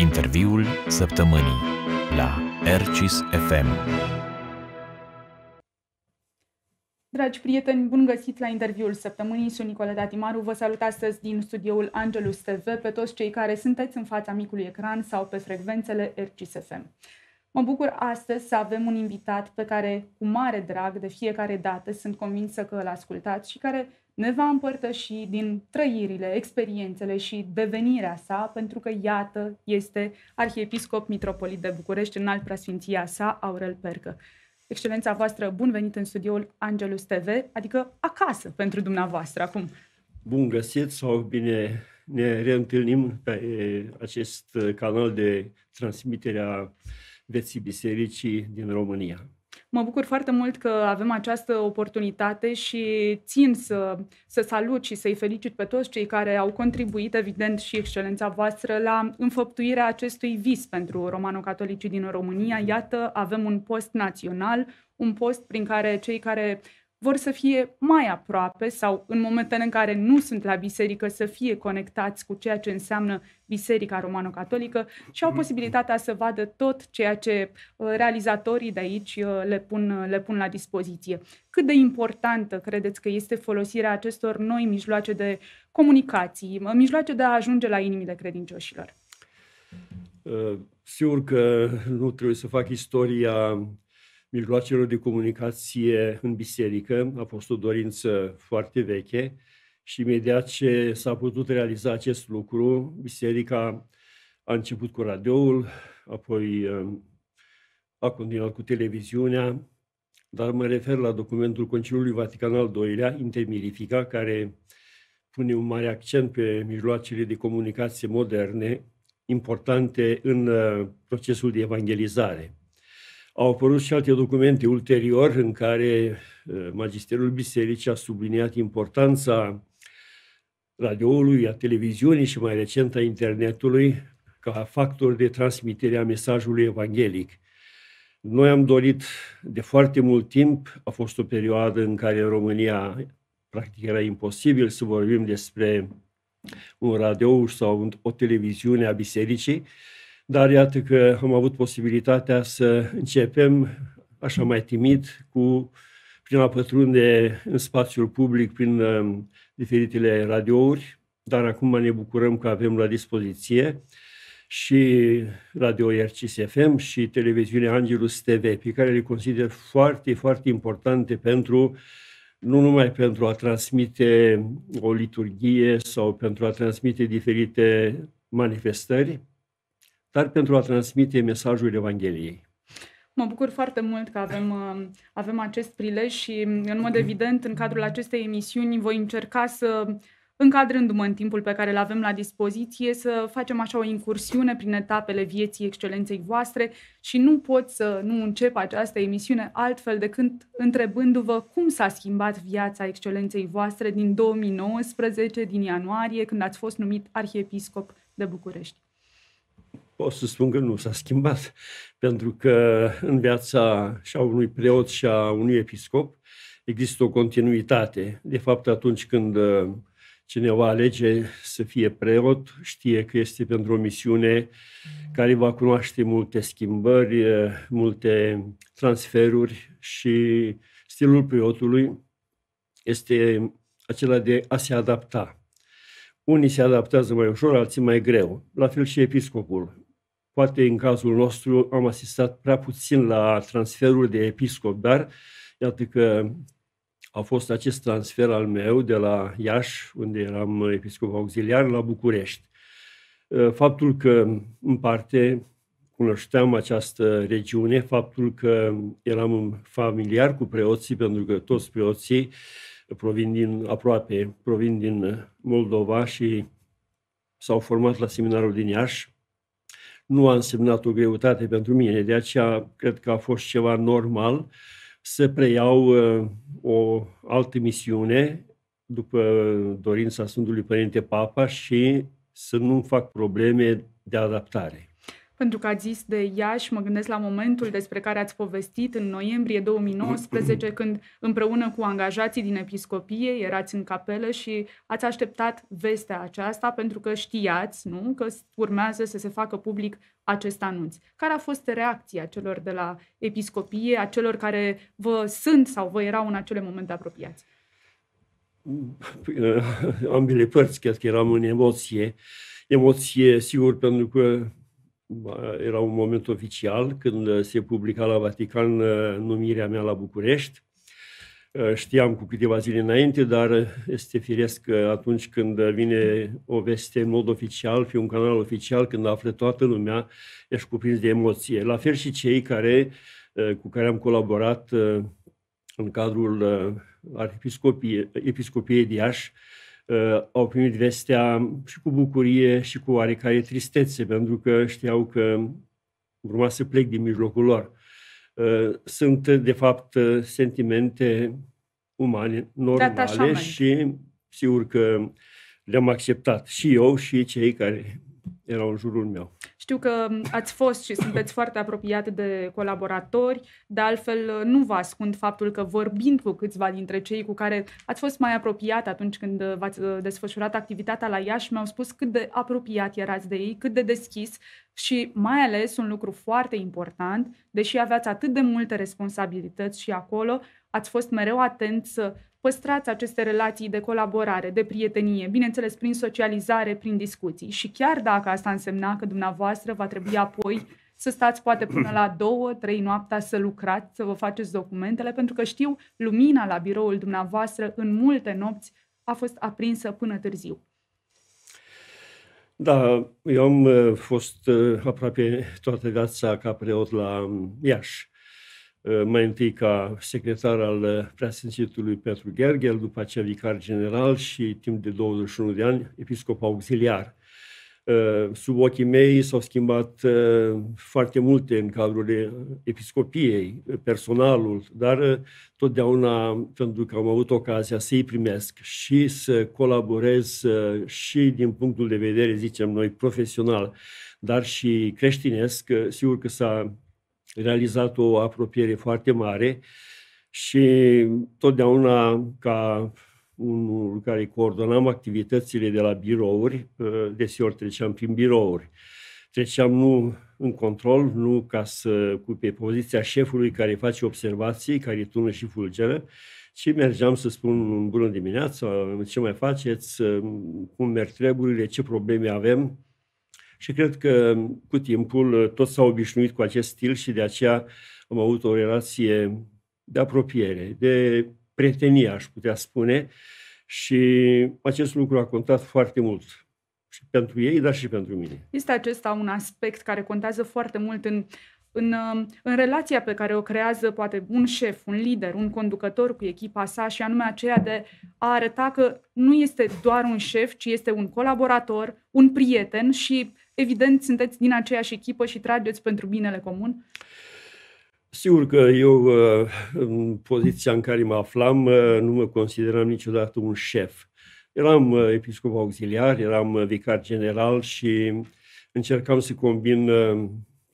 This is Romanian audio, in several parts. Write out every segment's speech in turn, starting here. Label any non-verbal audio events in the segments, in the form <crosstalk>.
Interviul săptămânii la ERCIS FM. Dragi prieteni, bun găsit la interviul săptămânii. Sunt Nicoleta Timaru. Vă salut astăzi din studioul Angelus TV pe toți cei care sunteți în fața micului ecran sau pe frecvențele ERCIS FM. Mă bucur astăzi să avem un invitat pe care, cu mare drag, de fiecare dată sunt convinsă că îl ascultați și care ne va împărtăși din trăirile, experiențele și devenirea sa, pentru că, iată, este arhiepiscop mitropolit de București, în alt preasfinția sa, Aurel Percă. Excelența voastră, bun venit în studioul Angelus TV, adică acasă pentru dumneavoastră acum. Bun găsit sau bine ne reîntâlnim pe acest uh, canal de transmitere a vieții bisericii din România. Mă bucur foarte mult că avem această oportunitate și țin să, să salut și să-i felicit pe toți cei care au contribuit, evident, și excelența voastră la înfăptuirea acestui vis pentru romano-catolicii din România. Iată, avem un post național, un post prin care cei care vor să fie mai aproape sau în momentele în care nu sunt la biserică să fie conectați cu ceea ce înseamnă Biserica Romano-Catolică și au mhm. posibilitatea să vadă tot ceea ce uh, realizatorii de aici uh, le pun, uh, le pun la dispoziție. Cât de importantă credeți că este folosirea acestor noi mijloace de comunicații, mijloace de a ajunge la inimile credincioșilor? Sigur că nu trebuie să fac istoria mijloacelor de comunicație în biserică a fost o dorință foarte veche și imediat ce s-a putut realiza acest lucru, biserica a început cu radioul, apoi um, a continuat cu televiziunea, dar mă refer la documentul Conciliului Vatican al II-lea, Intermirifica, care pune un mare accent pe mijloacele de comunicație moderne, importante în uh, procesul de evangelizare. Au apărut și alte documente ulterior în care eh, Magisterul Bisericii a subliniat importanța radioului, a televiziunii și mai recent a internetului ca factor de transmitere a mesajului evanghelic. Noi am dorit de foarte mult timp, a fost o perioadă în care în România practic era imposibil să vorbim despre un radio sau o televiziune a bisericii, dar iată că am avut posibilitatea să începem așa mai timid cu prima pătrunde în spațiul public, prin um, diferitele radiouri, dar acum ne bucurăm că avem la dispoziție și Radio RCS FM și televiziunea Angelus TV, pe care le consider foarte, foarte importante pentru nu numai pentru a transmite o liturghie sau pentru a transmite diferite manifestări, dar pentru a transmite mesajul Evangheliei. Mă bucur foarte mult că avem, uh, avem acest prilej și, uh, în mod evident, în cadrul acestei emisiuni voi încerca să, încadrându-mă în timpul pe care îl avem la dispoziție, să facem așa o incursiune prin etapele vieții excelenței voastre și nu pot să nu încep această emisiune altfel decât întrebându-vă cum s-a schimbat viața excelenței voastre din 2019, din ianuarie, când ați fost numit arhiepiscop de București pot să spun că nu s-a schimbat, pentru că în viața și a unui preot și a unui episcop există o continuitate. De fapt, atunci când uh, cineva alege să fie preot, știe că este pentru o misiune care va cunoaște multe schimbări, uh, multe transferuri și stilul preotului este acela de a se adapta. Unii se adaptează mai ușor, alții mai greu. La fel și episcopul. Poate în cazul nostru am asistat prea puțin la transferul de episcop, dar iată că a fost acest transfer al meu de la Iași, unde eram episcop auxiliar, la București. Eh, faptul că, în parte, cunoșteam această regiune, faptul că eram familiar cu preoții, pentru că toți preoții provin din aproape, provin din Moldova și s-au format la seminarul din Iași, nu a însemnat o greutate pentru mine, de aceea cred că a fost ceva normal să preiau uh, o altă misiune după dorința Sfântului Părinte Papa și să nu fac probleme de adaptare pentru că ați zis de Iași, mă gândesc la momentul despre care ați povestit în noiembrie 2019, mm-hmm. când împreună cu angajații din episcopie erați în capelă și ați așteptat vestea aceasta pentru că știați, nu, că urmează să se facă public acest anunț. Care a fost reacția celor de la episcopie, a celor care vă sunt sau vă erau în acele momente apropiați? Păi, ambele părți, cred că eram în emoție. Emoție, sigur, pentru că era un moment oficial când uh, se publica la Vatican uh, numirea mea la București. Uh, știam cu câteva zile înainte, dar este firesc că atunci când vine o veste în mod oficial, fie un canal oficial, când află toată lumea, ești cuprins de emoție. La fel și cei care, cu care am colaborat în cadrul Episcopiei de Iași, Uh, au primit vestea și cu bucurie și cu oarecare tristețe, pentru că știau că urma să plec din mijlocul lor. Uh, sunt, de fapt, uh, sentimente umane, normale și sigur că le-am acceptat și eu și cei care erau în jurul meu. Știu că mm, ați fost și sunteți foarte apropiat de colaboratori, de altfel uh, nu vă ascund faptul că vorbind cu câțiva dintre cei cu care ați fost mai apropiat atunci când uh, v-ați uh, desfășurat activitatea la Iași, mi-au spus cât de apropiat erați de ei, cât de deschis și mai ales un lucru foarte important, deși aveați atât de multe responsabilități și acolo, ați fost mereu atent să păstrați aceste relații de colaborare, de prietenie, bineînțeles prin socializare, prin discuții. Și chiar dacă asta însemna că dumneavoastră va trebui apoi să stați poate până la două, trei noaptea să lucrați, să vă faceți documentele, pentru că știu, lumina la biroul dumneavoastră în multe nopți a fost aprinsă până târziu. Da, eu am eh, fost eh, aproape toată viața ca preot la mm, Iași Ă, mai întâi ca secretar al ă, preasfințitului Petru Gergel, după aceea vicar general și timp de 21 de ani episcop auxiliar. Ă, sub ochii mei s-au schimbat foarte multe în cadrul episcopiei, personalul, dar totdeauna, pentru că am avut ocazia să-i primesc și să colaborez și din punctul de vedere, zicem noi, profesional, dar și creștinesc, sigur că s-a realizat o apropiere foarte mare și totdeauna ca unul care coordonam activitățile de la birouri, ă, deseori treceam prin birouri. Treceam nu în control, nu ca să cu pe poziția șefului care face observații, care tună și fulgeră, și mergeam să spun bună dimineața, ce mai faceți, cum merg treburile, ce probleme avem, și cred că cu timpul toți s-au obișnuit cu acest stil și de aceea am avut o relație de apropiere, de prietenie, aș putea spune, și acest lucru a contat foarte mult și pentru ei, dar și pentru mine. Este acesta un aspect care contează foarte mult în, în, în relația pe care o creează poate un șef, un lider, un conducător cu echipa sa și anume aceea de a arăta că nu este doar un șef, ci este un colaborator, un prieten și evident sunteți din aceeași echipă și trageți pentru binele comun? Sigur că eu, uh, în poziția în care mă aflam, uh, nu mă consideram niciodată un șef. Eram uh, episcop auxiliar, eram vicar general și încercam să combin,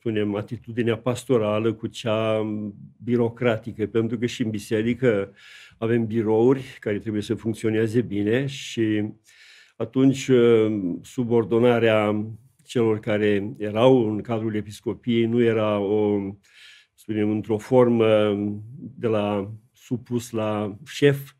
punem, atitudinea pastorală cu cea birocratică, pentru că și în biserică avem birouri care trebuie să funcționeze bine și atunci subordonarea celor care erau în cadrul episcopiei nu era o, spunem, într-o formă de la supus la șef,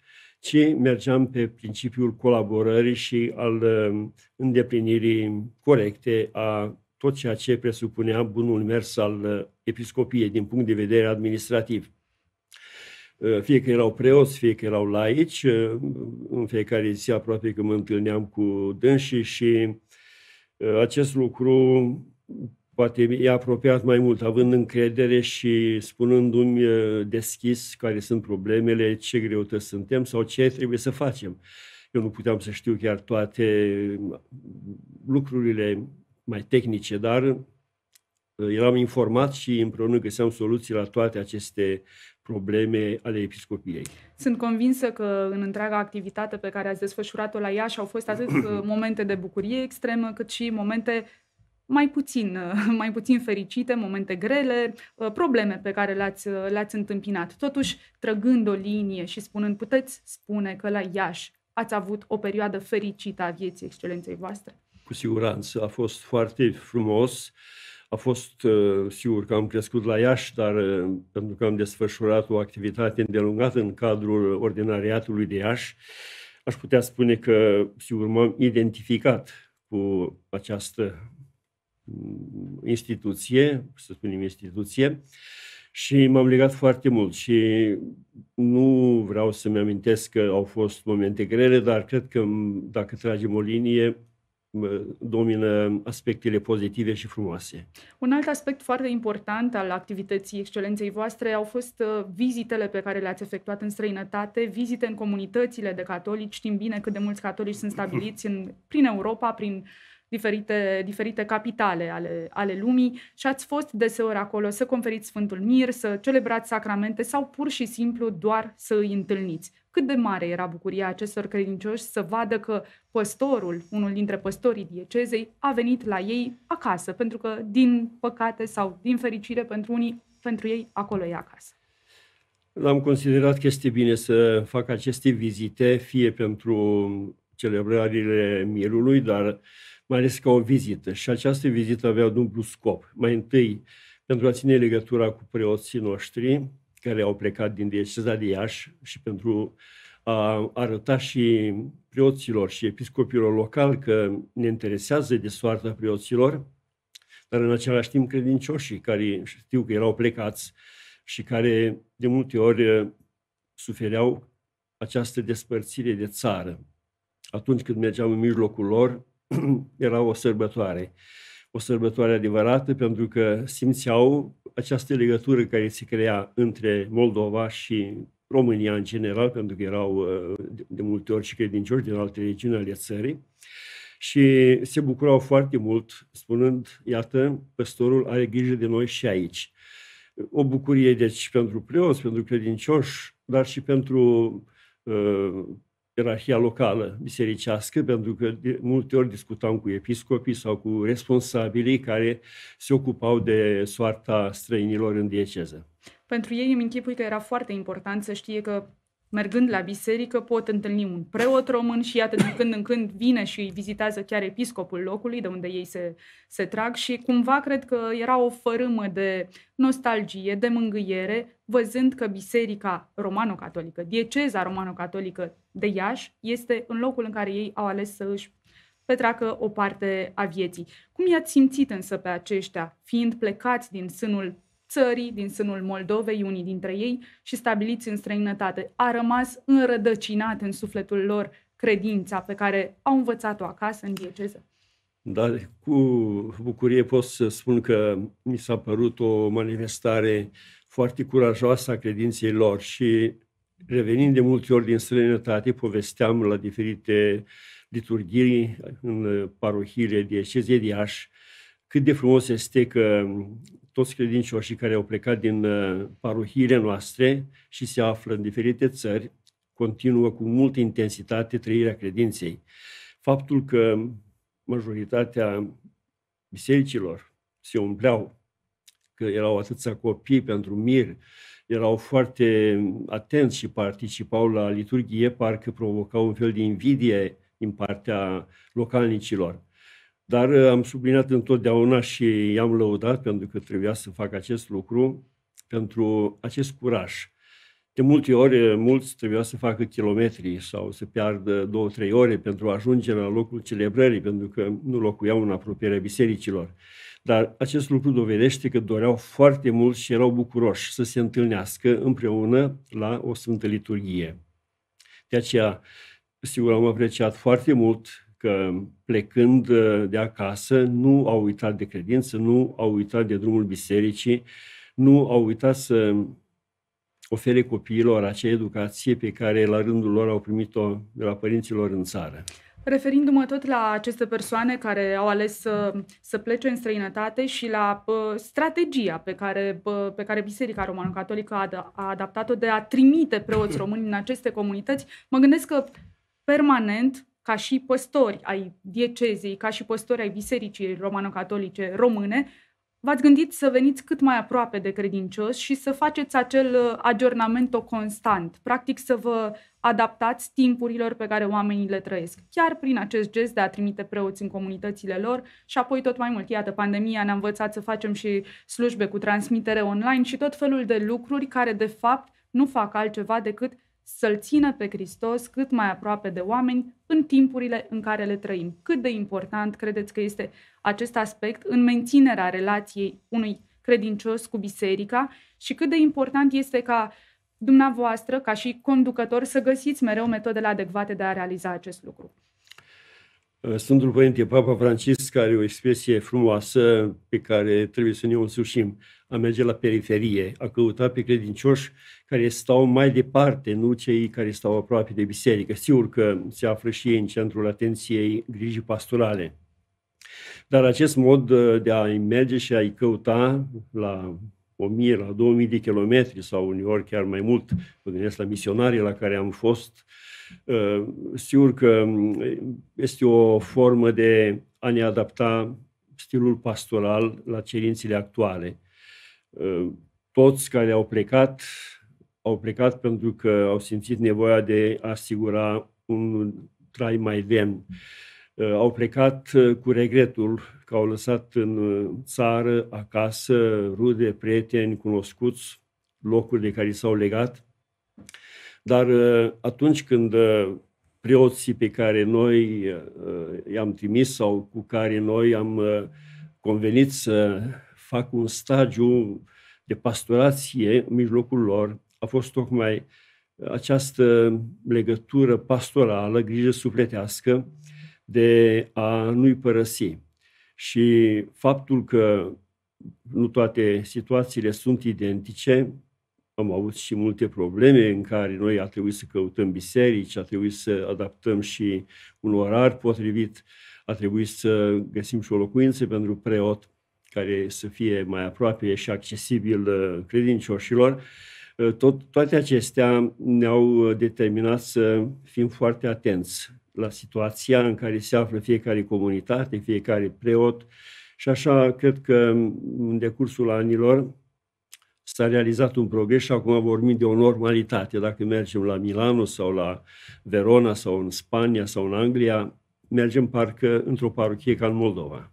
ci mergeam pe principiul colaborării și al um, îndeplinirii corecte a tot ceea ce presupunea bunul mers al uh, episcopiei din punct de vedere administrativ. Uh, fie că erau preoți, fie că erau laici, uh, în fiecare zi aproape că mă întâlneam cu dânsii și Ă, acest lucru poate e apropiat mai mult, având încredere și spunându-mi ă, deschis care sunt problemele, ce greutăți suntem sau ce trebuie să facem. Eu nu puteam să știu chiar toate ă, lucrurile mai tehnice, dar eram informat și împreună găseam soluții la toate aceste probleme ale episcopiei. Sunt convinsă că în întreaga activitate pe care ați desfășurat-o la Iași au fost atât uh, <clears throat> momente de bucurie extremă, cât și momente mai puțin, uh, <laughs> mai puțin fericite, momente grele, uh, probleme pe care le-ați, le-ați întâmpinat. Totuși, trăgând o linie și spunând, puteți spune că la Iași ați avut o perioadă fericită a vieții excelenței voastre? Cu siguranță, a fost foarte frumos a fost, uh, sigur că am crescut la Iași, dar uh, pentru că am desfășurat o activitate îndelungată în cadrul Ordinariatului de Iași, aș putea spune că, sigur, m-am identificat cu această mm, instituție, să spunem instituție, și m-am legat foarte mult și nu vreau să-mi amintesc că au fost momente grele, dar cred că dacă tragem o linie, domină aspectele pozitive și frumoase. Un alt aspect foarte important al activității excelenței voastre au fost uh, vizitele pe care le-ați efectuat în străinătate, vizite în comunitățile de catolici. Știm bine cât de mulți catolici sunt stabiliți în, prin Europa, prin diferite, diferite capitale ale, ale lumii și ați fost deseori acolo să conferiți Sfântul Mir, să celebrați sacramente sau pur și simplu doar să îi întâlniți cât de mare era bucuria acestor credincioși să vadă că păstorul, unul dintre păstorii diecezei, a venit la ei acasă, pentru că, din păcate sau din fericire pentru unii, pentru ei, acolo e acasă. Am considerat că este bine să fac aceste vizite, fie pentru celebrările mielului, dar mai ales ca o vizită. Și această vizită avea dublu scop. Mai întâi, pentru a ține legătura cu preoții noștri, care au plecat din dieceza de Iași și pentru a arăta și preoților și episcopilor local că ne interesează de soarta preoților, dar în același timp credincioșii care știu că erau plecați și care de multe ori uh, sufereau această despărțire de țară. Atunci când mergeam în mijlocul lor, <clears throat> era o sărbătoare. O sărbătoare adevărată pentru că simțeau această legătură care se crea între Moldova și România în general, pentru că erau uh, de multe ori și credincioși din alte regiuni ale țării, și se bucurau foarte mult, spunând, iată, păstorul are grijă de noi și aici. O bucurie, deci, pentru preoți, pentru credincioși, dar și pentru uh, ierarhia locală bisericească, pentru că de multe ori discutam cu episcopii sau cu responsabilii care se ocupau de soarta străinilor în dieceză. Pentru ei îmi închipui că era foarte important să știe că mergând la biserică, pot întâlni un preot român și iată, din când în când vine și îi vizitează chiar episcopul locului de unde ei se, se trag și cumva cred că era o fărâmă de nostalgie, de mângâiere, văzând că biserica romano-catolică, dieceza romano-catolică de Iași, este în locul în care ei au ales să își petreacă o parte a vieții. Cum i-ați simțit însă pe aceștia, fiind plecați din sânul țării din sânul Moldovei, unii dintre ei, și stabiliți în străinătate. A rămas înrădăcinat în sufletul lor credința pe care au învățat-o acasă în dieceză. Da, cu bucurie pot să spun că mi s-a părut o manifestare foarte curajoasă a credinței lor și revenind de multe ori din străinătate, povesteam la diferite liturghii în parohiile de Cezediaș, cât de frumos este că toți credincioșii care au plecat din uh, parohiile noastre și se află în diferite țări, continuă cu multă intensitate trăirea credinței. Faptul că majoritatea bisericilor se umpleau, că erau atâția copii pentru mir, erau foarte atenți și participau la liturghie, parcă provocau un fel de invidie din partea localnicilor. Dar uh, am subliniat întotdeauna și i-am lăudat pentru că trebuia să fac acest lucru, pentru acest curaj. De multe ori, uh, mulți trebuia să facă kilometri sau să piardă două, trei ore pentru a ajunge la locul celebrării, pentru că nu locuiau în apropierea bisericilor. Dar acest lucru dovedește că doreau foarte mult și erau bucuroși să se întâlnească împreună la o Sfântă Liturghie. De aceea, sigur, am apreciat foarte mult că plecând uh, de acasă nu au uitat de credință, nu au uitat de drumul bisericii, nu au uitat să ofere copiilor acea educație pe care la rândul lor au primit-o de la părinților în țară. Referindu-mă tot la aceste persoane care au ales să, să plece în străinătate și la strategia pe care, pe care Biserica Romano-Catolică a, a adaptat-o de a trimite preoți <laughs> români în aceste comunități, mă gândesc că permanent ca și păstori ai diecezei, ca și păstori ai bisericii romano-catolice române, v-ați gândit să veniți cât mai aproape de credincios și să faceți acel uh, aggiornamento constant, practic să vă adaptați timpurilor pe care oamenii le trăiesc, chiar prin acest gest de a trimite preoți în comunitățile lor și apoi tot mai mult. Iată, pandemia ne-a învățat să facem și slujbe cu transmitere online și tot felul de lucruri care, de fapt, nu fac altceva decât să-L țină pe Hristos cât mai aproape de oameni în timpurile în care le trăim. Cât de important credeți că este acest aspect în menținerea relației unui credincios cu biserica și cât de important este ca dumneavoastră, ca și conducător, să găsiți mereu metodele adecvate de a realiza acest lucru. Uh, Sfântul Părinte Papa Francisc are o expresie frumoasă pe care trebuie să ne o însușim a merge la periferie, a căuta pe credincioși care stau mai departe, nu cei care stau aproape de biserică. Sigur că se află și ei în centrul atenției grijii pastorale. Dar acest mod uh, de a merge și a-i căuta la 1000, la 2000 de kilometri sau uneori chiar mai mult, mă gândesc la misionarii la care am fost, uh, sigur că um, este o formă de a ne adapta stilul pastoral la cerințele actuale. Eh, toți care au plecat, au plecat pentru că au simțit nevoia de a asigura un trai mai demn. Eh, au plecat eh, cu regretul că au lăsat în țară, acasă, rude, prieteni, cunoscuți, locuri de care s-au legat. Dar atunci când preoții pe care noi i-am trimis sau cu care noi am convenit să fac un stagiu de pastorație în mijlocul lor, a fost tocmai această legătură pastorală, grijă sufletească, de a nu-i părăsi. Și faptul că nu toate situațiile sunt identice, am avut și multe probleme în care noi a trebuit să căutăm biserici, a trebuit să adaptăm și un orar potrivit, a trebuit să găsim și o locuință pentru preot care să fie mai aproape și accesibil uh, credincioșilor, uh, tot, toate acestea ne-au uh, determinat să fim foarte atenți la situația în care se află fiecare comunitate, fiecare preot și așa cred că mm, în decursul anilor s-a realizat un progres și acum vorbim de o normalitate. Dacă mergem la Milano sau la Verona sau în Spania sau în Anglia, mergem parcă într-o parochie ca în Moldova.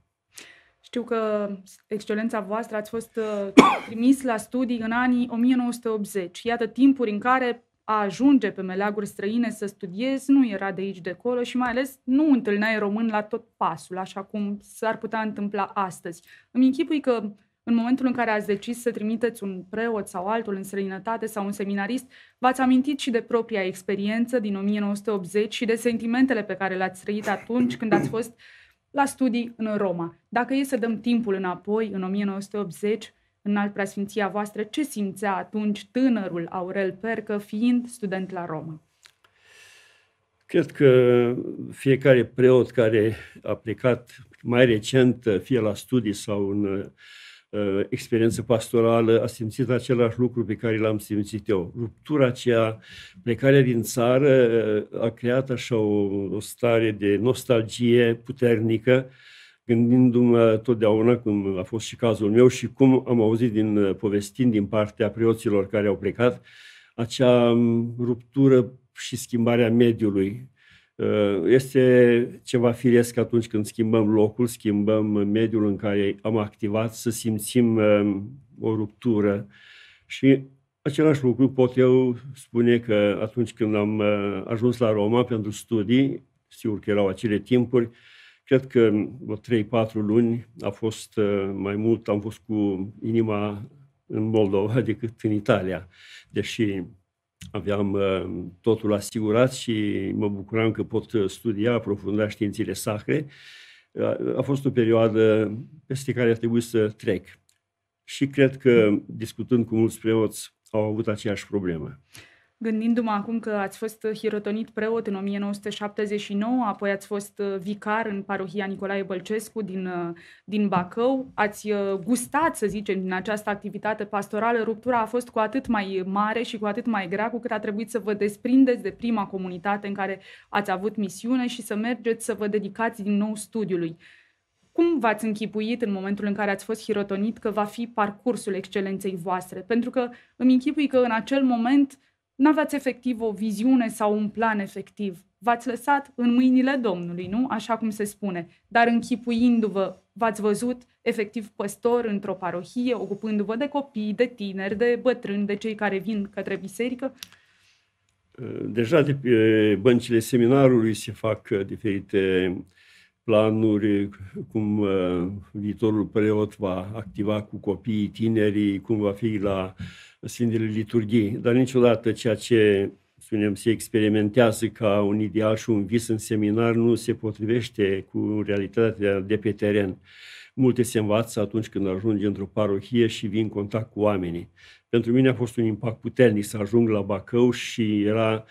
Știu că excelența voastră ați fost uh, trimis la studii în anii 1980. Iată timpuri în care a ajunge pe meleaguri străine să studiezi nu era de aici de acolo și mai ales nu întâlneai român la tot pasul, așa cum s-ar putea întâmpla astăzi. Îmi închipui că în momentul în care ați decis să trimiteți un preot sau altul în străinătate sau un seminarist, v-ați amintit și de propria experiență din 1980 și de sentimentele pe care le-ați trăit atunci când ați fost uh, la studii în Roma. Dacă e să dăm timpul înapoi, în 1980, în alt preasfinția voastră, ce simțea atunci tânărul Aurel Percă fiind student la Roma? Cred că fiecare preot care a plecat mai recent, fie la studii sau în Uh, experiență pastorală, a simțit același lucru pe care l-am simțit eu. Ruptura aceea, plecarea din țară, uh, a creat așa o, o stare de nostalgie puternică, gândindu-mă totdeauna, cum a fost și cazul meu și cum am auzit din uh, povestind din partea preoților care au plecat, acea um, ruptură și schimbarea mediului Eh, este ceva firesc atunci când schimbăm locul, schimbăm mediul în care am activat, să simțim eh, o ruptură. Și același lucru pot eu spune că atunci când am eh, ajuns la Roma pentru studii, sigur că erau acele timpuri, cred că 3-4 luni a fost mai mult, am fost cu inima în Moldova <laughs> decât în Italia, deși aveam uh, totul asigurat și mă bucuram că pot uh, studia, aprofunda științele sacre. Uh, a fost o perioadă peste care a trebuit să trec. Și cred că, discutând cu mulți preoți, au avut aceeași problemă. Gândindu-mă acum că ați fost hirotonit preot în 1979, apoi ați fost uh, vicar în parohia Nicolae Bălcescu din, uh, din Bacău, ați uh, gustat, să zicem, din această activitate pastorală, ruptura a fost cu atât mai mare și cu atât mai grea cu cât a trebuit să vă desprindeți de prima comunitate în care ați avut misiune și să mergeți să vă dedicați din nou studiului. Cum v-ați închipuit în momentul în care ați fost hirotonit că va fi parcursul excelenței voastre? Pentru că îmi închipui că în acel moment n-aveați efectiv o viziune sau un plan efectiv. V-ați lăsat în mâinile Domnului, nu? Așa cum se spune. Dar închipuindu-vă, v-ați văzut efectiv păstor într-o parohie, ocupându-vă de copii, de tineri, de bătrâni, de cei care vin către biserică? Deja de pe băncile seminarului se fac uh, diferite planuri, cum uh, viitorul preot va activa cu copiii, tinerii, cum va fi la uh, Sfintele Liturghii, dar niciodată ceea ce spunem, se experimentează ca un ideal și un vis în seminar nu se potrivește cu realitatea de pe teren. Multe se învață atunci când ajungi într-o parohie și vin în contact cu oamenii. Pentru mine a fost un impact puternic să ajung la Bacău și era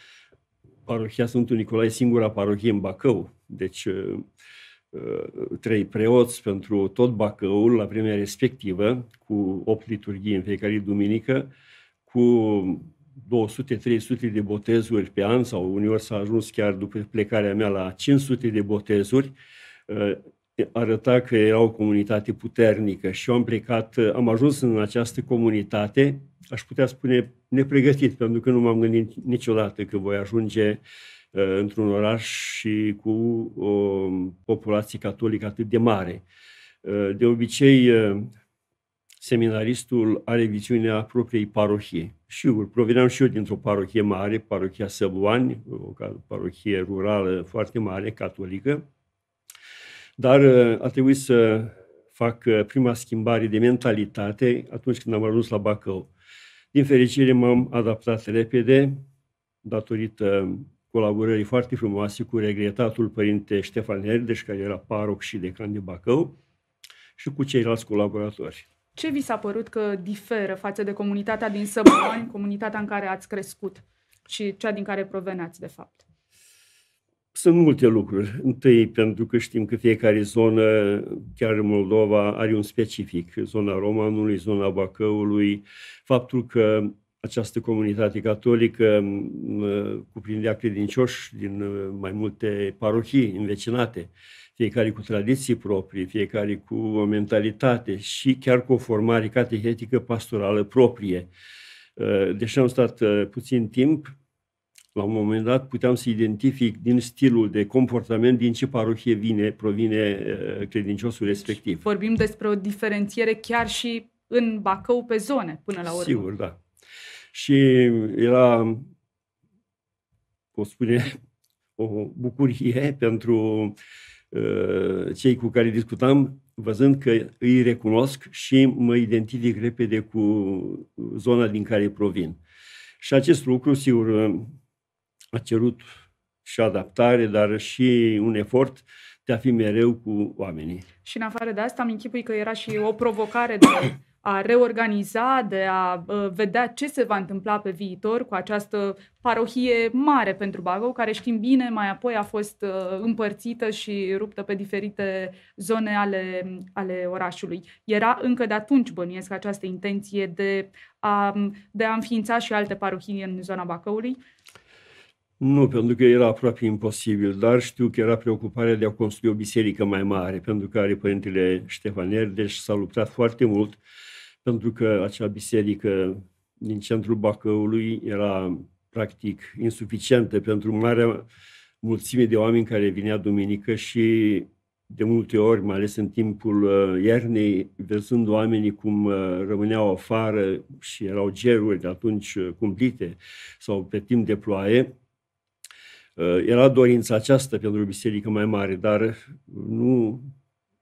parohia Sfântul Nicolae, singura parohie în Bacău. Deci Uh, trei preoți pentru tot Bacăul la vremea respectivă, cu opt liturghii în fiecare duminică, cu 200-300 de botezuri pe an sau uneori s-a ajuns chiar după plecarea mea la 500 de botezuri, uh, arăta că era o comunitate puternică și eu am plecat, uh, am ajuns în această comunitate, aș putea spune nepregătit, pentru că nu m-am gândit niciodată că voi ajunge uh, Uh, într-un oraș și cu o um, populație catolică atât de mare. Uh, de obicei, uh, seminaristul are viziunea propriei parohie. eu provineam și eu dintr-o parohie mare, parohia Săbuani, o parohie rurală foarte mare, catolică, dar a trebuit să fac prima schimbare de mentalitate atunci când am ajuns la Bacău. Din fericire m-am adaptat repede, datorită colaborării foarte frumoase cu regretatul părinte Ștefan Herdeș, care era paroc și decan de Bacău, și cu ceilalți colaboratori. Ce vi s-a părut că diferă față de comunitatea din Săbani, comunitatea în care ați crescut și cea din care proveneați, de fapt? Sunt multe lucruri. Întâi, pentru că știm că fiecare zonă, chiar în Moldova, are un specific. Zona Romanului, zona Bacăului, faptul că această comunitate catolică cuprindea credincioși din uh, mai multe parohii învecinate, fiecare cu tradiții proprii, fiecare cu o mentalitate și chiar cu o formare catehetică pastorală proprie. Uh, deși am stat uh, puțin timp, la un moment dat puteam să identific din stilul de comportament din ce parohie vine, provine credinciosul respectiv. Deci vorbim despre o diferențiere chiar și în Bacău pe zone, până la urmă. Sigur, da și era, o spune, o bucurie pentru uh, cei cu care discutam, văzând că îi recunosc și mă identific repede cu zona din care provin. Și acest lucru, sigur, a cerut și adaptare, dar și un efort de a fi mereu cu oamenii. Și în afară de asta, am închipui că era și o provocare de a reorganiza, de a uh, vedea ce se va întâmpla pe viitor cu această parohie mare pentru Bagou, care știm bine, mai apoi a fost uh, împărțită și ruptă pe diferite zone ale, ale orașului. Era încă de atunci, bănuiesc, această intenție de a, de a înființa și alte parohii în zona Bacăului? Nu, pentru că era aproape imposibil, dar știu că era preocuparea de a construi o biserică mai mare, pentru care Părintele Ștefan Erdeș s-a luptat foarte mult pentru că acea biserică din centrul Bacăului era practic insuficientă pentru marea mulțime de oameni care vinea duminică și de multe ori, mai ales în timpul uh, iernii, văzând oamenii cum uh, rămâneau afară și erau geruri de atunci uh, cumplite sau pe timp de ploaie, era dorința aceasta pentru o biserică mai mare, dar nu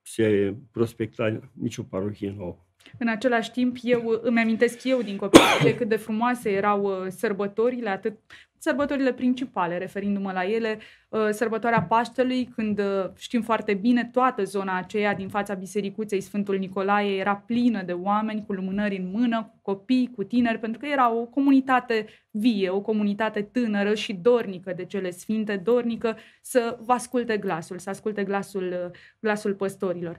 se prospecta nicio parohie nouă. În același timp, eu uh, îmi amintesc eu din copilărie <coughs> cât de frumoase erau uh, sărbătorile, atât sărbătorile principale, referindu-mă la ele, uh, sărbătoarea Paștelui, când știm foarte bine toată zona aceea din fața Bisericuței Sfântul Nicolae era plină de oameni cu lumânări în mână, cu copii, cu tineri, pentru că era o comunitate vie, o comunitate tânără și dornică de cele sfinte, dornică să vă asculte glasul, să asculte glasul, glasul păstorilor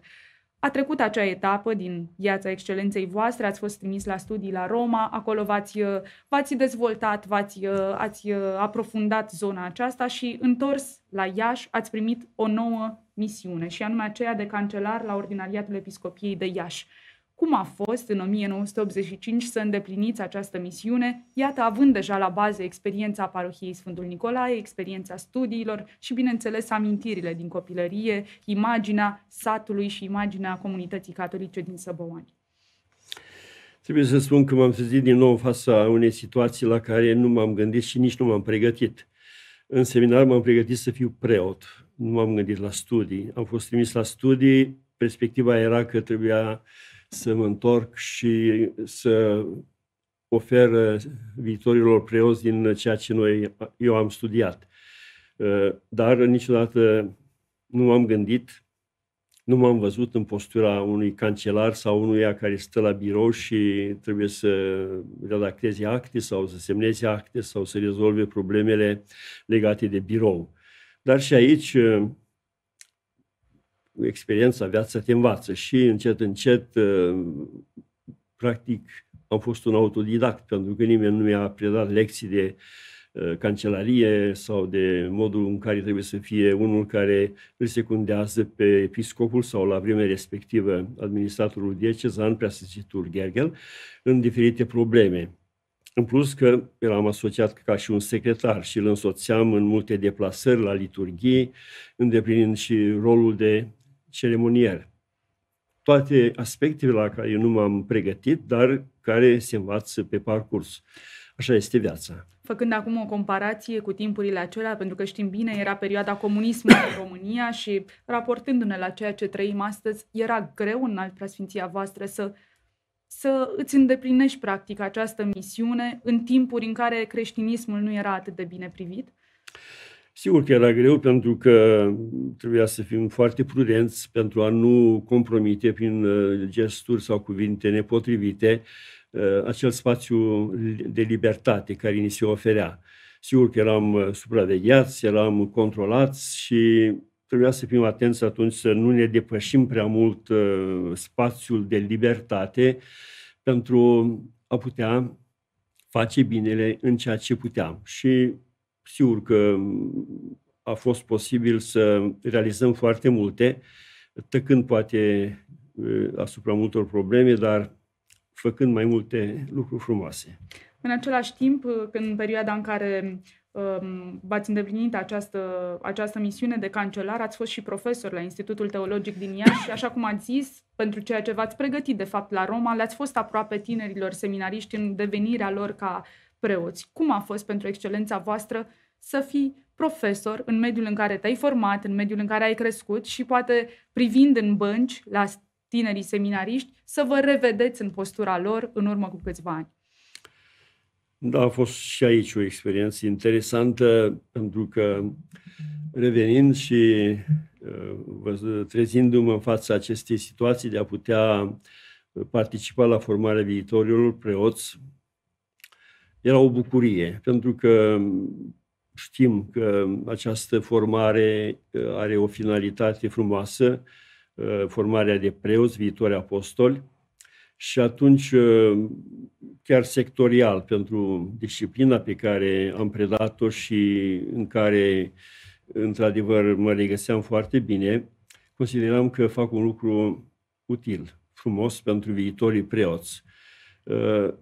a trecut acea etapă din viața excelenței voastre, ați fost trimis la studii la Roma, acolo v-ați, uh, v-ați dezvoltat, v-ați uh, ați uh, aprofundat zona aceasta și întors la Iași ați primit o nouă misiune și anume aceea de cancelar la Ordinariatul Episcopiei de Iași. Cum a fost în 1985 să îndepliniți această misiune, iată având deja la bază experiența parohiei Sfântul Nicolae, experiența studiilor și, bineînțeles, amintirile din copilărie, imaginea satului și imaginea comunității catolice din Săbăoani? Trebuie să spun că m-am trezit din nou în fața unei situații la care nu m-am gândit și nici nu m-am pregătit. În seminar m-am pregătit să fiu preot, nu m-am gândit la studii. Am fost trimis la studii, perspectiva era că trebuia să mă întorc și să ofer viitorilor preoți din ceea ce noi, eu am studiat. Uh, dar niciodată nu m-am gândit, nu m-am văzut în postura unui cancelar sau unuia care stă la birou și trebuie să redacteze acte sau să semneze acte sau să rezolve problemele legate de birou. Dar și aici uh, experiența, viața te învață și încet, încet, uh, practic, am fost un autodidact, pentru că nimeni nu mi-a predat lecții de uh, cancelarie sau de modul în care trebuie să fie unul care îl secundează pe episcopul sau la vremea respectivă administratorul diecezan, preasățitul Gergel, în diferite probleme. În plus că eram asociat ca și un secretar și îl însoțeam în multe deplasări la liturghii, îndeplinind și rolul de ceremonial. Toate aspectele la care eu nu m-am pregătit, dar care se învață pe parcurs. Așa este viața. Făcând acum o comparație cu timpurile acelea, pentru că știm bine, era perioada comunismului în România și raportându-ne la ceea ce trăim astăzi, era greu în alt preasfinția voastră să să îți îndeplinești practic această misiune în timpuri în care creștinismul nu era atât de bine privit? Sigur că era greu pentru că trebuia să fim foarte prudenți pentru a nu compromite prin uh, gesturi sau cuvinte nepotrivite uh, acel spațiu de libertate care ni se oferea. Sigur că eram uh, supravegheați, eram controlați și trebuia să fim atenți atunci să nu ne depășim prea mult spațiul de libertate pentru a putea face binele în ceea ce puteam. Și Sigur că a fost posibil să realizăm foarte multe, tăcând poate ă, asupra multor probleme, dar făcând mai multe lucruri frumoase. În același timp, în perioada în care Ehm, v-ați îndeplinit această, această misiune de cancelar, ați fost și profesor la Institutul Teologic din Iași și așa cum ați zis, pentru ceea ce v-ați pregătit de fapt la Roma, le-ați fost aproape tinerilor seminariști în devenirea lor ca preoți. Cum a fost pentru excelența voastră să fii profesor în mediul în care te-ai format, în mediul în care ai crescut și poate privind în bănci la tinerii seminariști să vă revedeți în postura lor în urmă cu câțiva ani? Da, a fost și aici o experiență interesantă, pentru că revenind și uh, trezindu-mă în fața acestei situații de a putea uh, participa la formarea viitorilor preoți, era o bucurie, pentru că știm că această formare uh, are o finalitate frumoasă, formarea de preoți, viitori apostoli, și atunci ă, chiar sectorial pentru disciplina pe care am predat-o și în care într-adevăr mă regăseam foarte bine, consideram că fac un lucru util, frumos pentru viitorii preoți. Ă,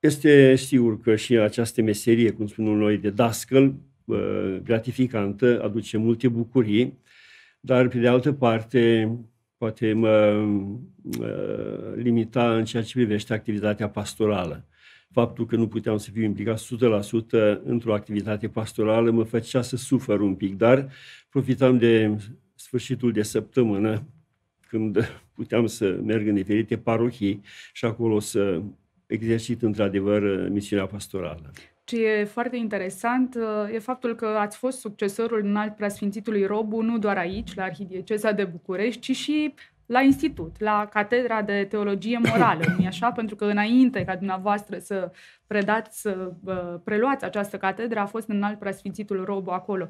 este sigur că și această meserie, cum spunem noi, de dascăl, ă, gratificantă, aduce multe bucurii, dar pe de altă parte poate mă limita în ceea ce privește activitatea pastorală. Faptul că nu puteam să fiu implicat 100% într-o activitate pastorală mă făcea să sufăr un pic, dar profitam de sfârșitul de săptămână când puteam să merg în diferite parohii și acolo să exercit într-adevăr misiunea pastorală. Ce e foarte interesant uh, e faptul că ați fost succesorul înalt preasfințitului Robu nu doar aici, la Arhidieceza de București, ci și la institut, la Catedra de Teologie Morală, <coughs> nu așa? Pentru că înainte ca dumneavoastră să predați, să uh, preluați această catedră, a fost înalt preasfințitul Robu acolo.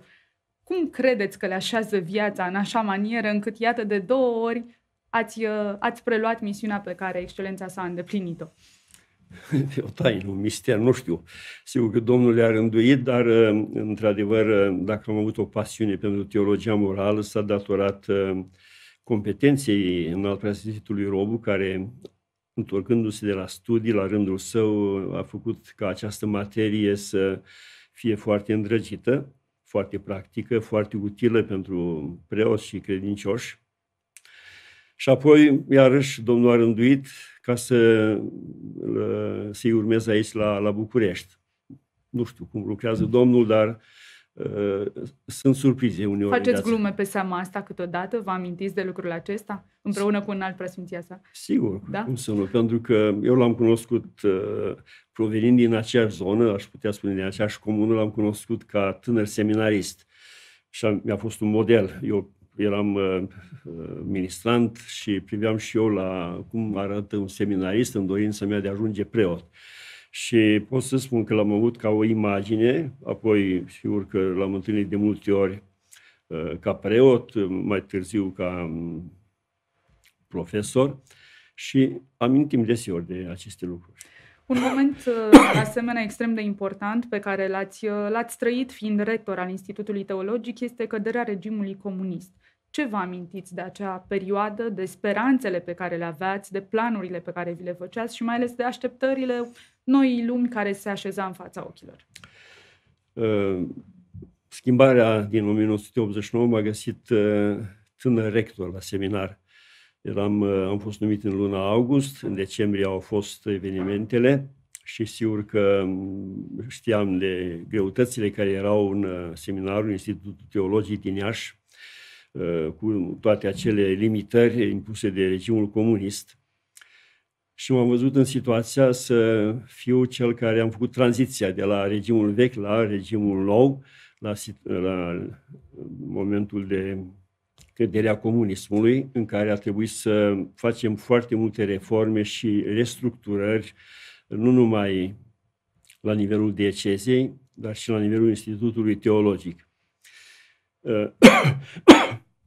Cum credeți că le așează viața în așa manieră încât, iată, de două ori ați, uh, ați preluat misiunea pe care excelența s-a îndeplinit-o? <laughs> E o taină, un mister, nu știu. Sigur că Domnul le-a rânduit, dar, uh, într-adevăr, uh, dacă am avut o pasiune pentru teologia morală, s-a datorat uh, competenței în al preasfințitului Robu, care, întorcându-se de la studii, la rândul său, a făcut ca această materie să fie foarte îndrăgită, foarte practică, foarte utilă pentru preoți și credincioși. Și apoi, iarăși, Domnul a rânduit ca să uh, se urmeze aici la, la București. Nu știu cum lucrează mm. domnul, dar uh, sunt surprize uneori. Faceți glume pe seama asta câteodată? Vă amintiți de lucrul acesta? Împreună cu un alt preasfinția sa? Sigur, da? cum să nu, pentru că eu l-am cunoscut uh, provenind din aceeași zonă, aș putea spune din aceeași comună, l-am cunoscut ca tânăr seminarist și mi-a fost un model. Eu eram uh, uh, ministrant și priveam și eu la cum arată un seminarist în dorința mea de a ajunge preot. Și pot să spun că l-am avut ca o imagine, apoi sigur că l-am întâlnit de multe ori uh, ca preot, mai târziu ca um, profesor și amintim desigur de aceste lucruri. Un moment uh, asemenea extrem de important pe care l-ați, uh, l-ați trăit fiind rector al Institutului Teologic este căderea regimului comunist. Ce vă amintiți de acea perioadă, de speranțele pe care le aveați, de planurile pe care vi le făceați și mai ales de așteptările noii lumi care se așeza în fața ochilor? Uh, schimbarea din 1989 m-a găsit uh, tânăr rector la seminar. Eram, uh, am fost numit în luna august, în decembrie au fost evenimentele și sigur că mm, știam de greutățile care erau în seminarul Institutului Teologic din Iași, Uh, cu toate acele limitări impuse de regimul comunist. Și m-am văzut în situația să fiu cel care am făcut tranziția de la regimul vechi la regimul nou, la, la momentul de căderea comunismului, în care a trebuit să facem foarte multe reforme și restructurări, nu numai la nivelul diecezei, dar și la nivelul Institutului Teologic. Uh,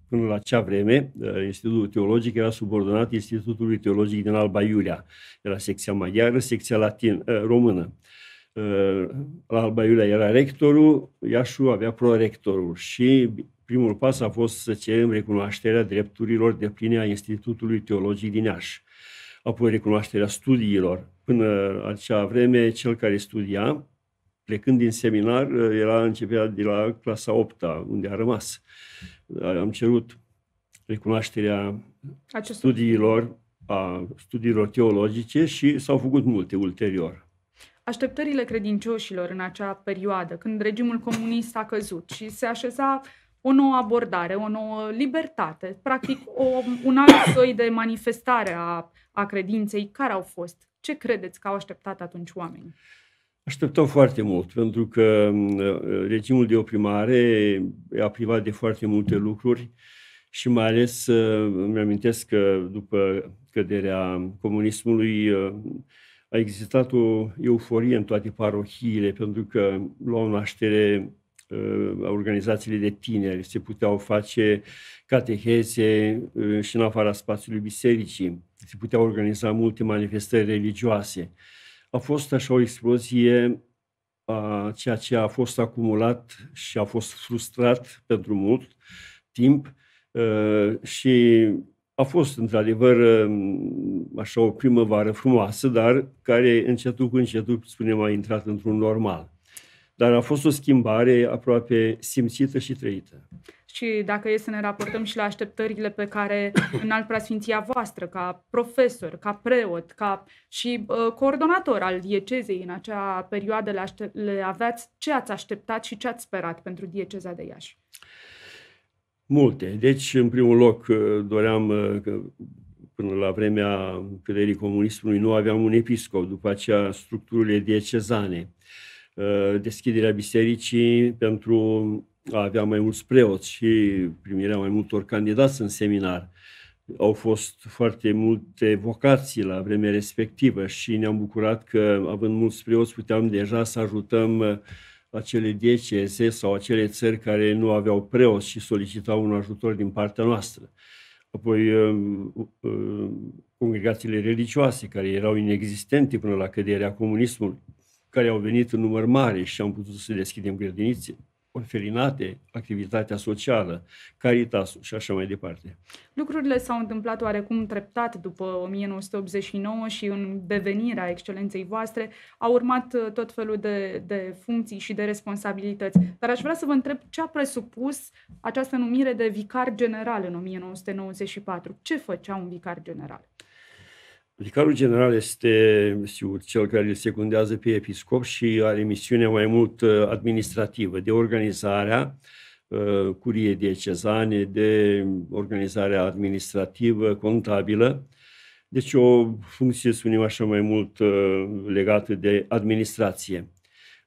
până la acea vreme, uh, Institutul Teologic era subordonat Institutului Teologic din Alba Iulia. Era secția maghiară, secția latin, uh, română. Uh, la Alba Iulia era rectorul, Iașu avea prorectorul și primul pas a fost să cerem recunoașterea drepturilor de pline a Institutului Teologic din Iași. Apoi recunoașterea studiilor. Până acea vreme, cel care studia plecând din seminar, eh, era începea de la clasa 8 unde a rămas. Am cerut recunoașterea Acestor. studiilor, a studiilor teologice și s-au făcut multe ulterior. Așteptările credincioșilor în acea perioadă, când regimul comunist a căzut și se așeza o nouă abordare, o nouă libertate, practic o, un alt soi de manifestare a, a credinței, care au fost? Ce credeți că au așteptat atunci oamenii? Așteptăm foarte mult, pentru că mm, regimul de oprimare a privat de foarte multe lucruri și mai ales mm, îmi amintesc că după căderea comunismului mm, a existat o euforie în toate parohiile, pentru că luau naștere organizațiile de tineri, se puteau face cateheze și în afara spațiului bisericii, se puteau organiza multe manifestări religioase. A fost așa o explozie a ceea ce a fost acumulat și a fost frustrat pentru mult timp ă, și a fost într-adevăr ă, așa o primăvară frumoasă, dar care încetul cu încetul, spunem, a intrat într-un normal. Dar a fost o schimbare aproape simțită și trăită și dacă e să ne raportăm și la așteptările pe care <coughs> în alt preasfinția voastră, ca profesor, ca preot, ca și uh, coordonator al diecezei în acea perioadă le, aștept, le aveați, ce ați așteptat și ce ați sperat pentru dieceza de Iași? Multe. Deci, în primul loc, uh, doream uh, că până la vremea căderii comunismului nu aveam un episcop, după aceea structurile diecezane, uh, deschiderea bisericii pentru a avea mai mulți preoți și primirea mai multor candidați în seminar. Au fost foarte multe vocații la vremea respectivă și ne-am bucurat că, având mulți preoți, puteam deja să ajutăm uh, acele dieceze sau acele țări care nu aveau preoți și solicitau un ajutor din partea noastră. Apoi, uh, uh, congregațiile religioase, care erau inexistente până la căderea comunismului, care au venit în număr mare și am putut să deschidem grădinițe orfelinate, activitatea socială, caritasul și așa mai departe. Lucrurile s-au întâmplat oarecum treptat după 1989 și în devenirea excelenței voastre au urmat uh, tot felul de, de funcții și de responsabilități. Dar aș vrea să vă întreb ce a presupus această numire de vicar general în 1994. Ce făcea un vicar general? Vicarul general este sigur, cel care îl secundează pe episcop și are misiunea mai mult uh, administrativă, de organizarea uh, curie cezane, de organizarea administrativă, contabilă. Deci o funcție, spunem așa, mai mult uh, legată de administrație.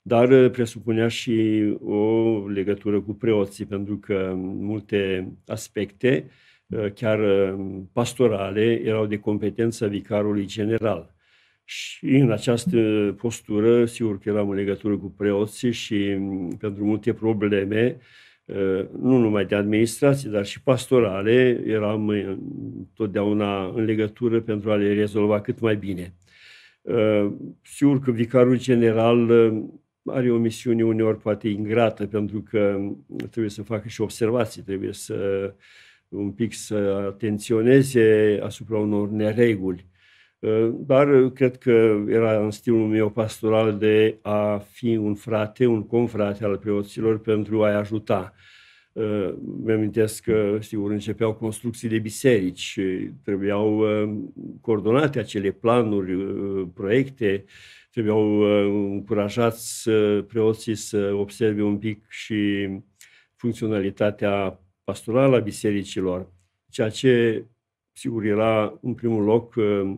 Dar presupunea și o legătură cu preoții, pentru că multe aspecte uh, Eh, chiar eh, pastorale, erau de competența vicarului general. Și în această postură, sigur că eram în legătură cu preoții și mm, pentru multe probleme, eh, nu numai de administrație, dar și pastorale, eram totdeauna în legătură pentru a le rezolva cât mai bine. Sigur că vicarul general are o misiune uneori poate ingrată, pentru că mm, trebuie să facă și observații, trebuie să un pic să atenționeze asupra unor nereguli. Uh, dar cred că era în stilul meu pastoral de a fi un frate, un confrate al preoților pentru a-i ajuta. Uh, mi-amintesc că, sigur, începeau construcții de biserici, trebuiau uh, coordonate acele planuri, proiecte, trebuiau încurajați preoții să observe un pic și funcționalitatea pastorală a bisericilor, ceea ce, sigur, era în primul loc uh,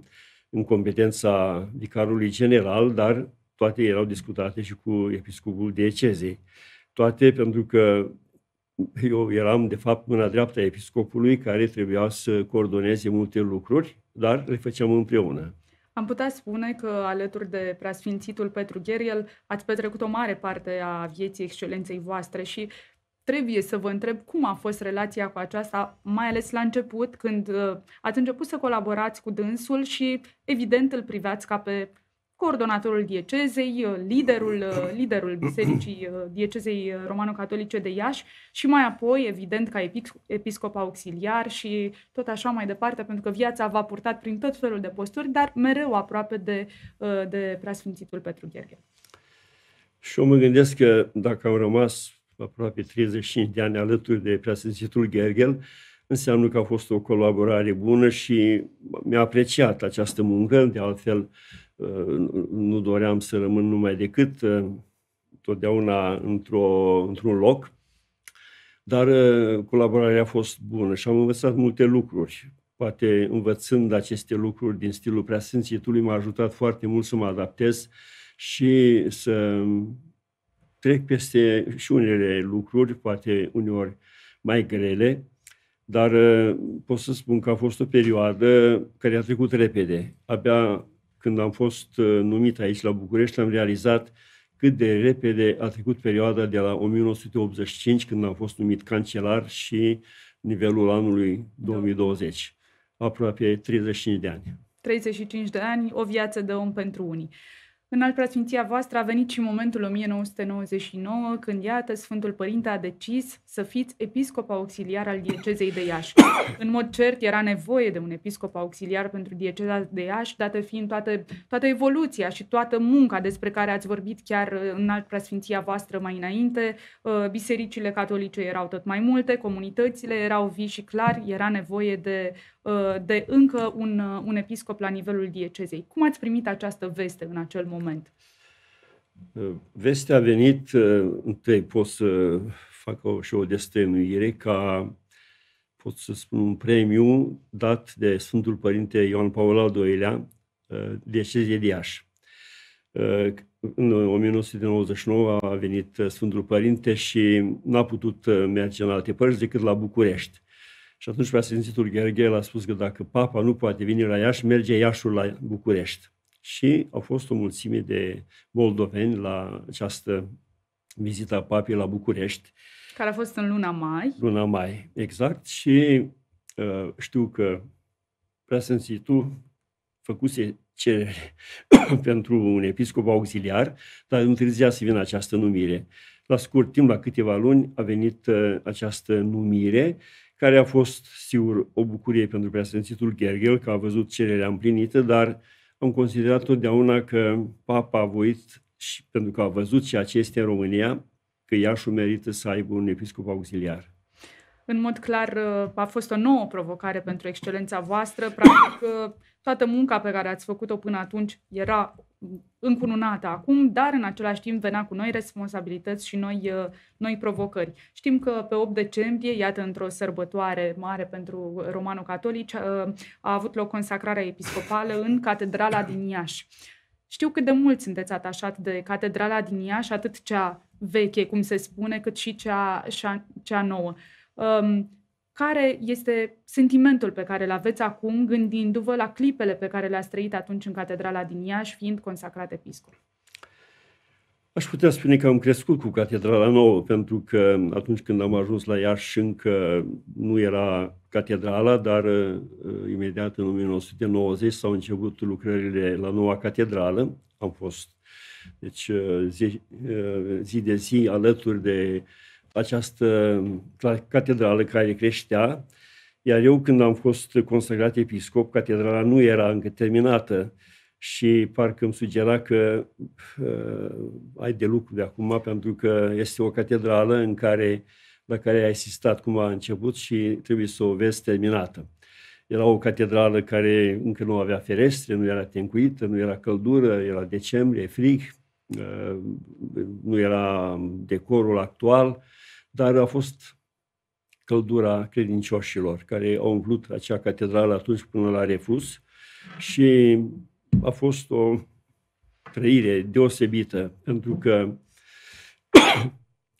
în competența vicarului general, dar toate erau discutate și cu episcopul diecezei. Toate pentru că eu eram, de fapt, mâna dreaptă a episcopului, care trebuia să coordoneze multe lucruri, dar le făceam împreună. Am putea spune că, alături de preasfințitul Petru Gheriel, ați petrecut o mare parte a vieții excelenței voastre și trebuie să vă întreb cum a fost relația cu aceasta, mai ales la început, când uh, ați început să colaborați cu dânsul și, evident, îl priveați ca pe coordonatorul diecezei, uh, liderul, uh, liderul Bisericii Diecezei Romano-Catolice de Iași și mai apoi, evident, ca episcop auxiliar și tot așa mai departe, pentru că viața v-a purtat prin tot felul de posturi, dar mereu aproape de, de preasfințitul Petru Gherghe. Și eu mă gândesc că dacă am rămas aproape 35 de ani alături de preasfințitul Gergel, înseamnă că a fost o colaborare bună și mi-a apreciat această muncă, de altfel uh, nu doream să rămân numai decât uh, totdeauna într-o, într-un loc, dar uh, colaborarea a fost bună și am învățat multe lucruri. Poate învățând aceste lucruri din stilul preasfințitului m-a ajutat foarte mult să mă adaptez și să trec peste și unele lucruri, poate uneori mai grele, dar uh, pot să spun că a fost o perioadă care a trecut repede. Abia când am fost uh, numit aici la București, am realizat cât de repede a trecut perioada de la 1985, când am fost numit cancelar, și nivelul anului 2020, aproape 35 de ani. 35 de ani, o viață de om pentru unii. În al preasfinția voastră a venit și momentul 1999, când, iată, Sfântul Părinte a decis să fiți episcop auxiliar al diecezei de Iași. În mod cert, era nevoie de un episcop auxiliar pentru dieceza de Iași, dată fiind toată, toată evoluția și toată munca despre care ați vorbit chiar uh, în al preasfinția voastră mai înainte. Uh, bisericile catolice erau tot mai multe, comunitățile erau vii și clar, era nevoie de, uh, de încă un, un episcop la nivelul diecezei. Cum ați primit această veste în acel moment? moment? Uh, vestea a venit, uh, întâi pot să fac o, și o destăinuire, ca pot să spun un premiu dat de Sfântul Părinte Ioan Paul al II-lea, uh, diecezie de Iași. În 1999 a venit Sfântul Părinte și n-a putut merge în alte părți decât la București. Și atunci pe Sfântul Gherghel a spus că dacă papa nu poate veni la Iași, merge Iașul la București și au fost o mulțime de moldoveni la această vizită a papii la București. Care a fost în luna mai. Luna mai, exact. Și uh, știu că preasfințitul făcuse cerere <coughs> pentru un episcop auxiliar, dar întârzia să vină această numire. La scurt timp, la câteva luni, a venit uh, această numire, care a fost, sigur, o bucurie pentru preasfințitul Gergel, că a văzut cererea împlinită, dar uh, am considerat totdeauna că papa a voit, și, pentru că a văzut ceea ce este în România, că Iașul merită să aibă un episcop auxiliar. În mod clar, uh, a fost o nouă provocare pentru excelența voastră. Practic, uh, toată munca pe care ați făcut-o până atunci era încununată acum, dar în același timp venea cu noi responsabilități și noi, uh, noi provocări. Știm că pe 8 decembrie, iată, într-o sărbătoare mare pentru romano-catolici, uh, a avut loc consacrarea episcopală în Catedrala din Iași. Știu cât de mult sunteți atașat de Catedrala din Iași, atât cea veche, cum se spune, cât și cea, cea, nouă. Um, care este sentimentul pe care îl aveți acum gândindu-vă la clipele pe care le-ați trăit atunci în catedrala din Iași, fiind consacrat episcop? Aș putea spune că am crescut cu Catedrala Nouă, pentru că atunci când am ajuns la Iași încă nu era catedrala, dar uh, imediat în 1990 s-au început lucrările la noua catedrală. Am fost deci, uh, zi, uh, zi de zi alături de uh, această catedrală care creștea, iar eu când am fost consacrat episcop, catedrala nu era încă terminată și parcă îmi sugera că uh, ai de lucru de acum, pentru că este o catedrală în care, la care ai asistat cum a început și trebuie să o vezi terminată. Era o catedrală care încă nu avea ferestre, nu era tencuită, nu era căldură, era decembrie, frig, uh, nu era decorul actual, dar a fost căldura credincioșilor care au umplut acea catedrală atunci până la refuz și a fost o trăire deosebită, pentru că <coughs>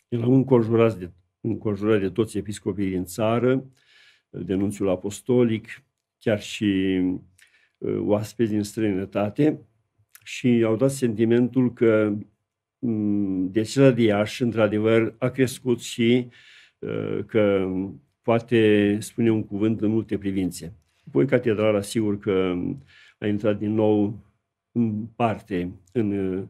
eram înconjurați de, înconjurat de toți episcopii din țară, denunțul apostolic, chiar și uh, oaspeți din străinătate și au dat sentimentul că Mm, deci de Iași, într-adevăr, a crescut și uh, că poate spune un cuvânt în multe privințe. Apoi catedrala, sigur că a intrat din nou în parte în uh,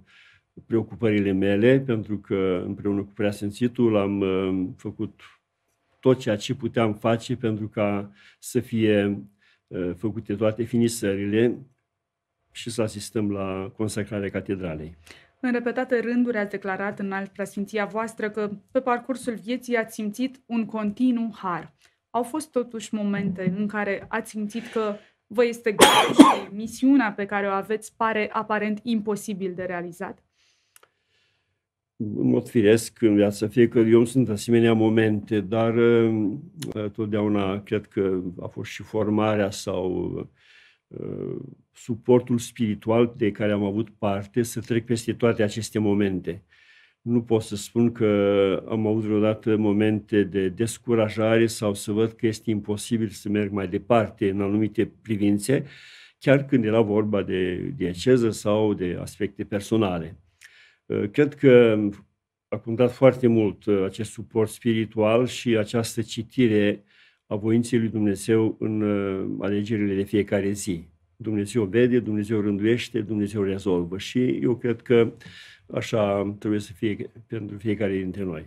preocupările mele, pentru că împreună cu preasențitul am uh, făcut tot ceea ce puteam face pentru ca să fie făcute toate finisările și să asistăm la consacrarea catedralei. În repetate rânduri ați declarat în alt preasfinția voastră că pe parcursul vieții ați simțit un continuu har. Au fost totuși momente în care ați simțit că vă este greu și misiunea pe care o aveți pare aparent imposibil de realizat? În mod firesc în viață, fie că eu sunt asemenea momente, dar uh, totdeauna cred că a fost și formarea sau uh, suportul spiritual de care am avut parte să trec peste toate aceste momente. Nu pot să spun că am avut vreodată momente de descurajare sau să văd că este imposibil să merg mai departe în anumite privințe, chiar când era vorba de dieceză sau de aspecte personale. Ă, cred că a contat foarte mult ă, acest suport spiritual și această citire a voinței lui Dumnezeu în ă, alegerile de fiecare zi. Dumnezeu vede, Dumnezeu rânduiește, Dumnezeu rezolvă. Și eu cred că așa trebuie să fie pentru fiecare dintre noi.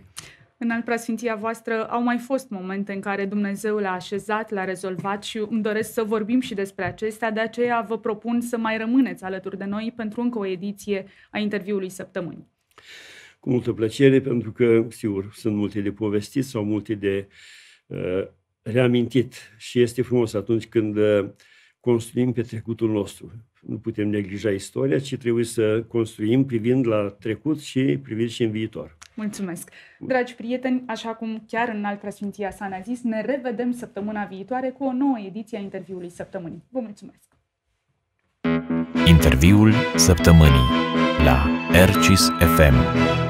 În al preasfinția voastră au mai fost momente în care Dumnezeu l-a așezat, l-a rezolvat și îmi doresc să vorbim și despre acestea, de aceea vă propun să mai rămâneți alături de noi pentru încă o ediție a interviului săptămânii. Cu multă plăcere, pentru că, sigur, sunt multe de povestit sau multe de uh, reamintit și este frumos atunci când uh, construim pe trecutul nostru. Nu putem neglija istoria, ci trebuie să construim privind la trecut și privind și în viitor. Mulțumesc! Dragi prieteni, așa cum chiar în Altra Sfinția s-a a zis, ne revedem săptămâna viitoare cu o nouă ediție a interviului săptămânii. Vă mulțumesc! Interviul săptămânii la RCIS FM